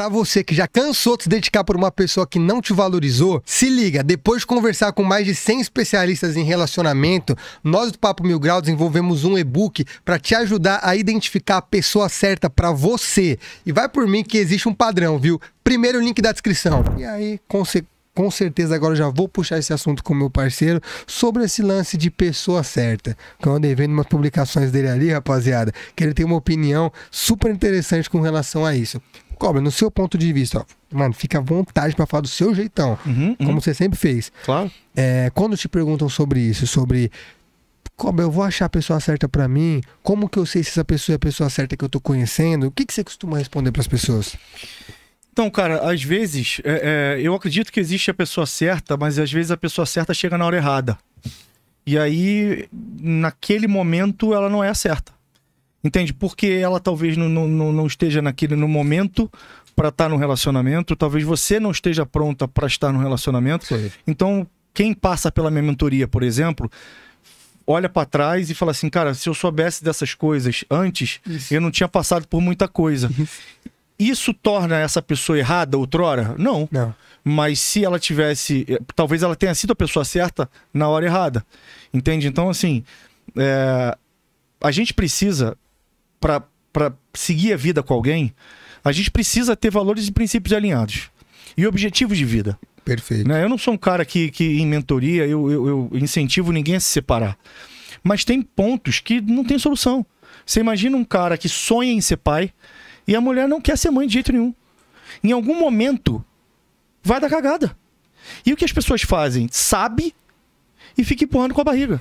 para você que já cansou de se dedicar por uma pessoa que não te valorizou, se liga, depois de conversar com mais de 100 especialistas em relacionamento, nós do Papo Mil Grau desenvolvemos um e-book para te ajudar a identificar a pessoa certa para você. E vai por mim que existe um padrão, viu? Primeiro link da descrição. E aí, consequência com certeza agora já vou puxar esse assunto com meu parceiro sobre esse lance de pessoa certa. Que eu andei vendo umas publicações dele ali, rapaziada, que ele tem uma opinião super interessante com relação a isso. Cobra, no seu ponto de vista, ó, mano, fica à vontade para falar do seu jeitão, uhum, uhum. como uhum. você sempre fez. Claro. É, quando te perguntam sobre isso, sobre Cobra, eu vou achar a pessoa certa para mim? Como que eu sei se essa pessoa é a pessoa certa que eu tô conhecendo? O que, que você costuma responder para as pessoas? Então, cara, às vezes, é, é, eu acredito que existe a pessoa certa, mas às vezes a pessoa certa chega na hora errada. E aí, naquele momento, ela não é a certa. Entende? Porque ela talvez não, não, não esteja naquele no momento para estar tá no relacionamento, talvez você não esteja pronta para estar no relacionamento. Sim. Então, quem passa pela minha mentoria, por exemplo, olha para trás e fala assim, cara, se eu soubesse dessas coisas antes, Isso. eu não tinha passado por muita coisa. Isso torna essa pessoa errada outrora? Não. Não. Mas se ela tivesse. Eh, talvez ela tenha sido a pessoa certa na hora errada. Entende? Então, assim. É, a gente precisa, para seguir a vida com alguém, a gente precisa ter valores e princípios alinhados. E objetivos de vida. Perfeito. Né? Eu não sou um cara que, que em mentoria, eu, eu, eu incentivo ninguém a se separar. Mas tem pontos que não tem solução. Você imagina um cara que sonha em ser pai, e a mulher não quer ser mãe de jeito nenhum. Em algum momento, vai dar cagada. E o que as pessoas fazem? Sabe e fica empurrando com a barriga.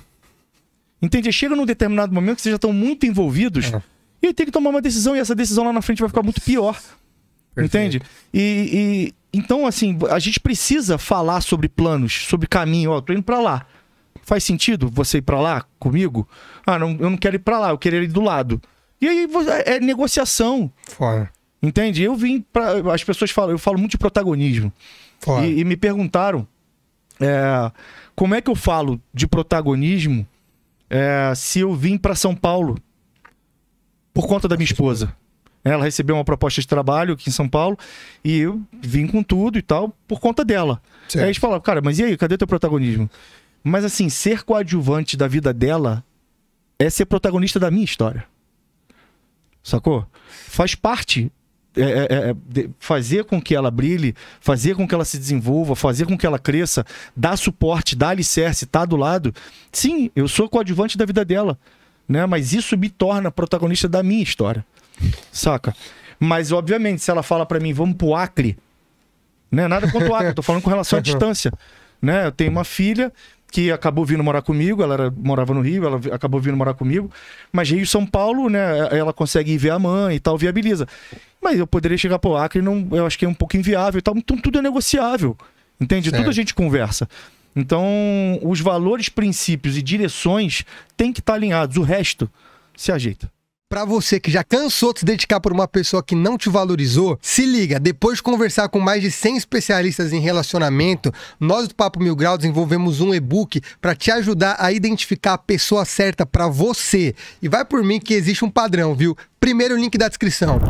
Entende? Chega num determinado momento que vocês já estão muito envolvidos é. e tem que tomar uma decisão e essa decisão lá na frente vai ficar muito pior. Perfeito. Entende? E, e, então, assim, a gente precisa falar sobre planos, sobre caminho. Ó, oh, tô indo pra lá. Faz sentido você ir pra lá comigo? Ah, não, eu não quero ir pra lá, eu quero ir do lado. E aí é, é negociação. Fora. Entende? Eu vim para As pessoas falam, eu falo muito de protagonismo. Fora. E, e me perguntaram é, como é que eu falo de protagonismo é, se eu vim para São Paulo por conta da minha esposa. Ela recebeu uma proposta de trabalho aqui em São Paulo e eu vim com tudo e tal por conta dela. Certo. Aí eles falavam, cara, mas e aí, cadê teu protagonismo? Mas assim, ser coadjuvante da vida dela é ser protagonista da minha história. Sacou? Faz parte. É, é, é, é fazer com que ela brilhe, fazer com que ela se desenvolva, fazer com que ela cresça, dar suporte, dar alicerce, tá do lado. Sim, eu sou coadjuvante da vida dela, né? Mas isso me torna protagonista da minha história, saca? Mas, obviamente, se ela fala para mim, vamos pro Acre, né? Nada contra o Acre, tô falando com relação à uhum. distância, né? Eu tenho uma filha, que acabou vindo morar comigo, ela era, morava no Rio, ela acabou vindo morar comigo, mas Rio São Paulo, né, ela consegue ir ver a mãe e tal, viabiliza. Mas eu poderia chegar pro Acre, não, eu acho que é um pouco inviável e tal, então tudo é negociável, entende? Certo. Tudo a gente conversa. Então, os valores, princípios e direções têm que estar alinhados, o resto se ajeita. Para você que já cansou de se dedicar por uma pessoa que não te valorizou, se liga, depois de conversar com mais de 100 especialistas em relacionamento, nós do Papo Mil Grau desenvolvemos um e-book para te ajudar a identificar a pessoa certa para você. E vai por mim que existe um padrão, viu? Primeiro link da descrição.